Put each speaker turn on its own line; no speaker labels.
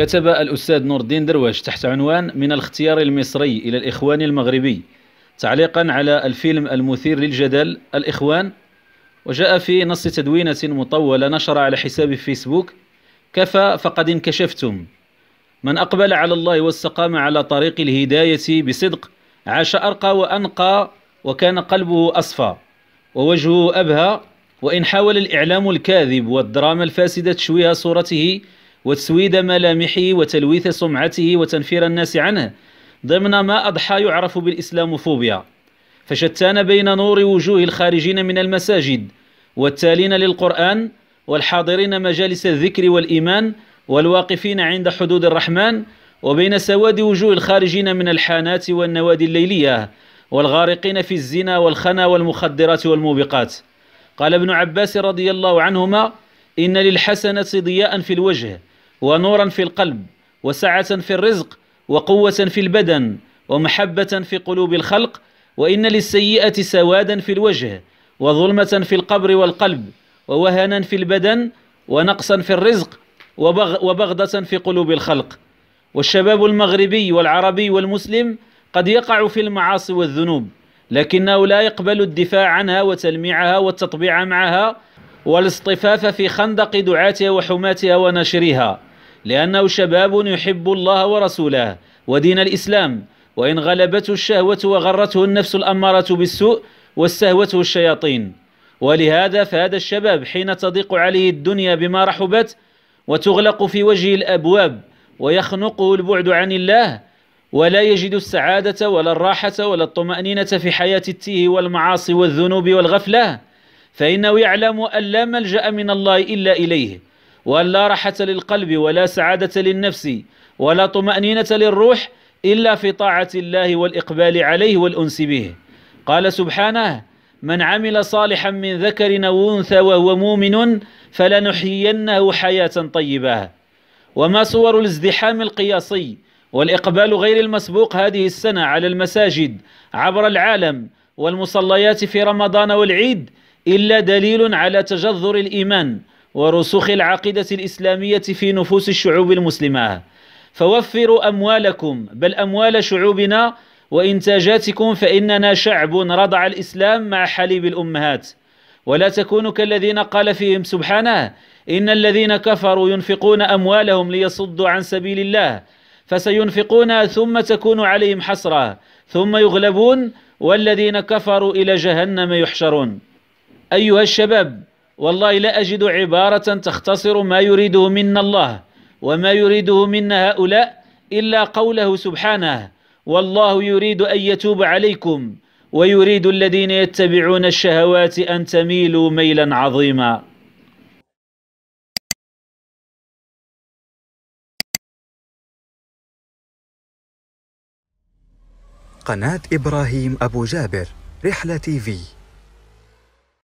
كتب الأستاذ نور الدين درويش تحت عنوان من الاختيار المصري إلى الإخوان المغربي تعليقا على الفيلم المثير للجدل الإخوان وجاء في نص تدوينة مطولة نشر على حساب فيسبوك كفى فقد انكشفتم من أقبل على الله واستقام على طريق الهداية بصدق عاش أرقى وأنقى وكان قلبه أصفى ووجهه أبهى وإن حاول الإعلام الكاذب والدراما الفاسدة تشويه صورته وتسويد ملامحه وتلويث سمعته وتنفير الناس عنه ضمن ما أضحى يعرف بالإسلاموفوبيا فشتان بين نور وجوه الخارجين من المساجد والتالين للقرآن والحاضرين مجالس الذكر والإيمان والواقفين عند حدود الرحمن وبين سواد وجوه الخارجين من الحانات والنوادي الليلية والغارقين في الزنا والخنا والمخدرات والموبقات قال ابن عباس رضي الله عنهما إن للحسنة ضياء في الوجه ونورا في القلب وسعة في الرزق وقوة في البدن ومحبة في قلوب الخلق وإن للسيئة سوادا في الوجه وظلمة في القبر والقلب ووهنا في البدن ونقصا في الرزق وبغضة في قلوب الخلق والشباب المغربي والعربي والمسلم قد يقع في المعاصي والذنوب لكنه لا يقبل الدفاع عنها وتلميعها والتطبيع معها والاصطفاف في خندق دعاتها وحماتها وناشريها لأنه شباب يحب الله ورسوله ودين الإسلام وإن غلبته الشهوة وغرته النفس الأمارة بالسوء واستهوته الشياطين ولهذا فهذا الشباب حين تضيق عليه الدنيا بما رحبت وتغلق في وجهه الأبواب ويخنقه البعد عن الله ولا يجد السعادة ولا الراحة ولا الطمأنينة في حياة التيه والمعاصي والذنوب والغفلة فإنه يعلم أن لا ملجأ من الله إلا إليه وأن لا راحة للقلب ولا سعادة للنفس ولا طمأنينة للروح إلا في طاعة الله والإقبال عليه والأنس به قال سبحانه من عمل صالحا من ذكر أو أنثى وهو مؤمن فلنحيينه حياة طيبة وما صور الازدحام القياسي والإقبال غير المسبوق هذه السنة على المساجد عبر العالم والمصليات في رمضان والعيد إلا دليل على تجذر الإيمان ورسوخ العقيدة الإسلامية في نفوس الشعوب المسلمة فوفروا أموالكم بل أموال شعوبنا وإنتاجاتكم فإننا شعب رضع الإسلام مع حليب الأمهات ولا تكونوا كالذين قال فيهم سبحانه إن الذين كفروا ينفقون أموالهم ليصدوا عن سبيل الله فسينفقونها ثم تكون عليهم حسرة ثم يغلبون والذين كفروا إلى جهنم يحشرون أيها الشباب والله لا أجد عبارة تختصر ما يريده منا الله وما يريده منا هؤلاء إلا قوله سبحانه والله يريد أن يتوب عليكم ويريد الذين يتبعون الشهوات أن تميلوا ميلا عظيما قناة إبراهيم أبو جابر رحلة تي في